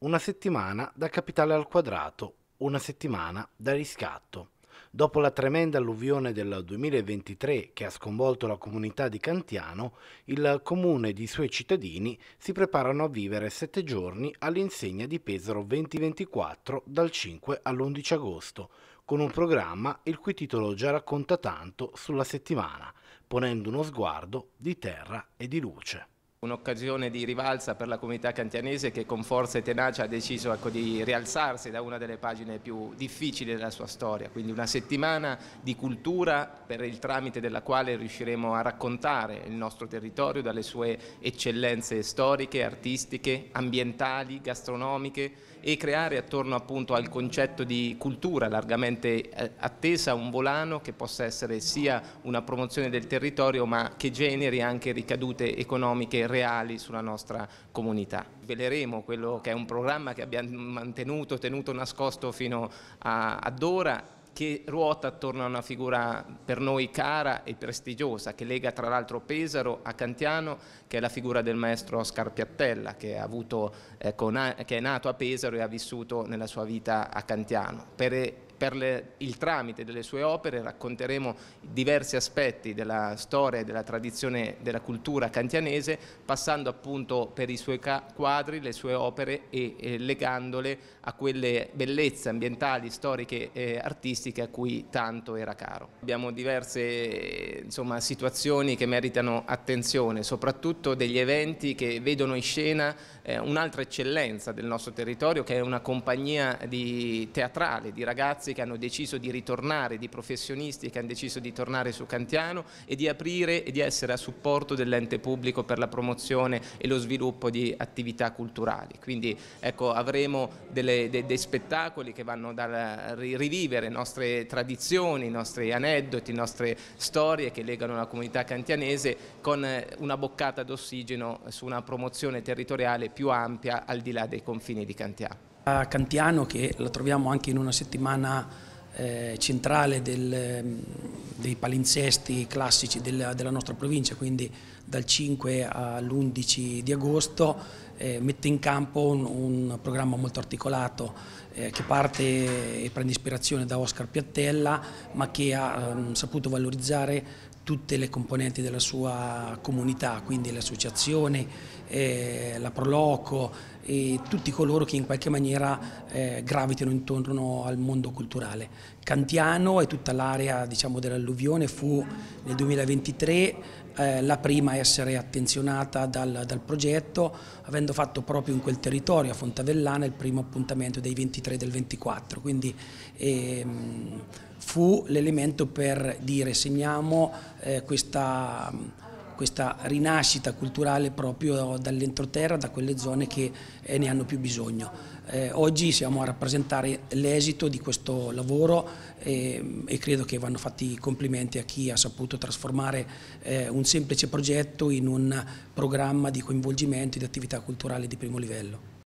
Una settimana da capitale al quadrato, una settimana da riscatto. Dopo la tremenda alluvione del 2023 che ha sconvolto la comunità di Cantiano, il comune ed i suoi cittadini si preparano a vivere sette giorni all'insegna di Pesaro 2024 dal 5 all'11 agosto, con un programma il cui titolo già racconta tanto sulla settimana, ponendo uno sguardo di terra e di luce un'occasione di rivalsa per la comunità cantianese che con forza e tenacia ha deciso ecco, di rialzarsi da una delle pagine più difficili della sua storia, quindi una settimana di cultura per il tramite della quale riusciremo a raccontare il nostro territorio dalle sue eccellenze storiche, artistiche, ambientali, gastronomiche e creare attorno appunto al concetto di cultura largamente eh, attesa un volano che possa essere sia una promozione del territorio ma che generi anche ricadute economiche reali sulla nostra comunità. Veleremo quello che è un programma che abbiamo mantenuto, tenuto nascosto fino ad ora che ruota attorno a una figura per noi cara e prestigiosa, che lega tra l'altro Pesaro a Cantiano, che è la figura del maestro Oscar Piattella, che, avuto, eh, con, che è nato a Pesaro e ha vissuto nella sua vita a Cantiano. Per per le, il tramite delle sue opere racconteremo diversi aspetti della storia e della tradizione della cultura cantianese passando appunto per i suoi quadri, le sue opere e, e legandole a quelle bellezze ambientali, storiche e artistiche a cui tanto era caro. Abbiamo diverse insomma, situazioni che meritano attenzione, soprattutto degli eventi che vedono in scena eh, un'altra eccellenza del nostro territorio che è una compagnia di teatrale, di ragazzi ragazzi che hanno deciso di ritornare, di professionisti che hanno deciso di tornare su Cantiano e di aprire e di essere a supporto dell'ente pubblico per la promozione e lo sviluppo di attività culturali. Quindi ecco, avremo delle, de, dei spettacoli che vanno a rivivere nostre tradizioni, i nostri aneddoti, le nostre storie che legano la comunità cantianese con una boccata d'ossigeno su una promozione territoriale più ampia al di là dei confini di Cantiano. A Cantiano che la troviamo anche in una settimana eh, centrale del, mm, dei palinzesti classici della, della, nostra provincia, quindi dal 5 all'11 di agosto eh, mette in campo un, un programma molto articolato eh, che parte e prende ispirazione da Oscar Piattella ma che ha ehm, saputo valorizzare tutte le componenti della sua comunità, quindi l'associazione, eh, la Proloco e tutti coloro che in qualche maniera eh, gravitano intorno al mondo culturale. Cantiano e tutta l'area diciamo, dell'alluvione fu nel 2023 eh, la prima a essere attenzionata dal, dal, progetto, avendo fatto proprio in quel territorio, a Fontavellana, il primo appuntamento dei 23 e del 24. Quindi, ehm, fu l'elemento per dire segniamo eh, questa, questa, rinascita culturale proprio dall'entroterra, da quelle zone che eh, ne hanno più bisogno. Eh, oggi siamo a rappresentare l'esito di questo lavoro e, ehm, e credo che vanno fatti i complimenti a chi ha saputo trasformare eh, un semplice progetto in un programma di coinvolgimento e di attività culturale di primo livello.